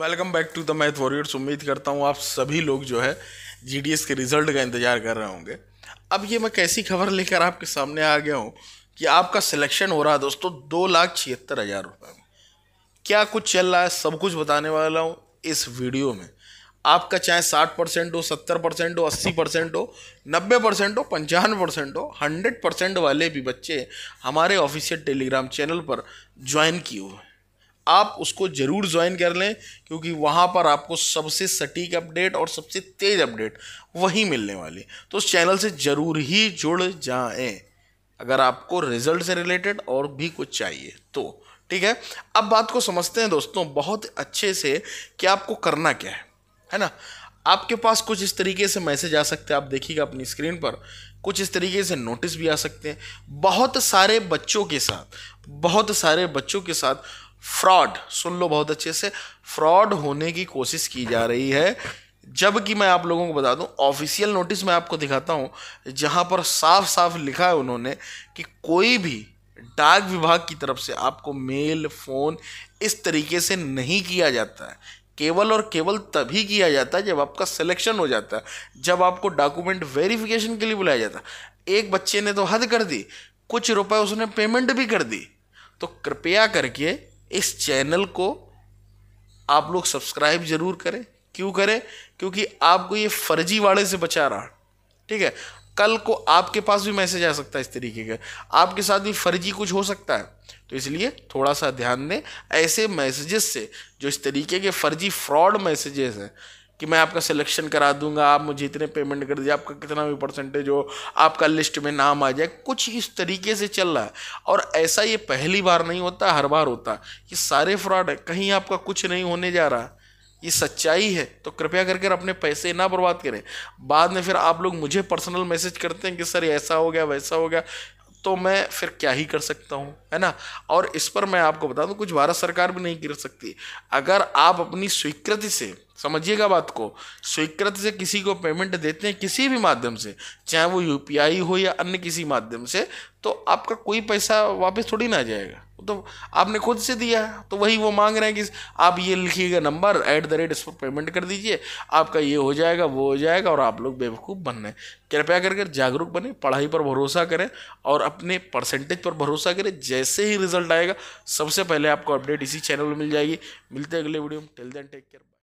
welcome back to the math warriors उम्मीद करता हूँ आप सभी लोग जो है जी के रिज़ल्ट का इंतज़ार कर रहे होंगे अब ये मैं कैसी खबर लेकर आपके सामने आ गया हूँ कि आपका सिलेक्शन हो रहा है दोस्तों दो लाख छिहत्तर हज़ार रुपये में क्या कुछ चल रहा है सब कुछ बताने वाला हूँ इस वीडियो में आपका चाहे साठ परसेंट हो सत्तर परसेंट हो अस्सी परसेंट हो नब्बे परसेंट हो पंचानवे परसेंट हो हंड्रेड परसेंट वाले भी बच्चे हमारे ऑफिशियल टेलीग्राम चैनल पर ज्वाइन किए हुए हैं आप उसको ज़रूर ज्वाइन कर लें क्योंकि वहाँ पर आपको सबसे सटीक अपडेट और सबसे तेज़ अपडेट वहीं मिलने वाली तो उस चैनल से ज़रूर ही जुड़ जाएं अगर आपको रिजल्ट से रिलेटेड और भी कुछ चाहिए तो ठीक है अब बात को समझते हैं दोस्तों बहुत अच्छे से कि आपको करना क्या है है ना आपके पास कुछ इस तरीके से मैसेज आ सकते हैं आप देखिएगा अपनी स्क्रीन पर कुछ इस तरीके से नोटिस भी आ सकते हैं बहुत सारे बच्चों के साथ बहुत सारे बच्चों के साथ फ्रॉड सुन लो बहुत अच्छे से फ्रॉड होने की कोशिश की जा रही है जबकि मैं आप लोगों को बता दूं ऑफिशियल नोटिस मैं आपको दिखाता हूं जहां पर साफ साफ लिखा है उन्होंने कि कोई भी डाक विभाग की तरफ से आपको मेल फोन इस तरीके से नहीं किया जाता है केवल और केवल तभी किया जाता है जब आपका सिलेक्शन हो जाता है जब आपको डॉक्यूमेंट वेरिफिकेशन के लिए बुलाया जाता है एक बच्चे ने तो हद कर दी कुछ रुपए उसने पेमेंट भी कर दी तो कृपया करके इस चैनल को आप लोग सब्सक्राइब जरूर करें क्यों करें क्योंकि आपको ये फर्जीवाड़े से बचा रहा ठीक है कल को आपके पास भी मैसेज आ सकता है इस तरीके का आपके साथ भी फर्जी कुछ हो सकता है तो इसलिए थोड़ा सा ध्यान दें ऐसे मैसेजेस से जो इस तरीके के फर्जी फ्रॉड मैसेजेस हैं कि मैं आपका सिलेक्शन करा दूंगा आप मुझे इतने पेमेंट कर दीजिए आपका कितना भी परसेंटेज हो आपका लिस्ट में नाम आ जाए कुछ इस तरीके से चल रहा है और ऐसा ये पहली बार नहीं होता हर बार होता ये सारे फ्रॉड है कहीं आपका कुछ नहीं होने जा रहा ये सच्चाई है तो कृपया करके अपने पैसे ना बर्बाद करें बाद में फिर आप लोग मुझे पर्सनल मैसेज करते हैं कि सर ऐसा हो गया वैसा हो गया तो मैं फिर क्या ही कर सकता हूँ है ना और इस पर मैं आपको बता दूँ कुछ भारत सरकार भी नहीं कर सकती अगर आप अपनी स्वीकृति से समझिएगा बात को स्वीकृत से किसी को पेमेंट देते हैं किसी भी माध्यम से चाहे वो यूपीआई हो या अन्य किसी माध्यम से तो आपका कोई पैसा वापस थोड़ी ना जाएगा तो आपने खुद से दिया तो वही वो मांग रहे हैं कि आप ये लिखिएगा नंबर ऐट द रेट इस पर पेमेंट कर दीजिए आपका ये हो जाएगा वो हो जाएगा और आप लोग बेवकूफ़ बन रहे हैं कृपया करके जागरूक बने पढ़ाई पर भरोसा करें और अपने परसेंटेज पर भरोसा करें जैसे ही रिजल्ट आएगा सबसे पहले आपको अपडेट इसी चैनल में मिल जाएगी मिलते हैं अगले वीडियो में टेल देन टेक केयर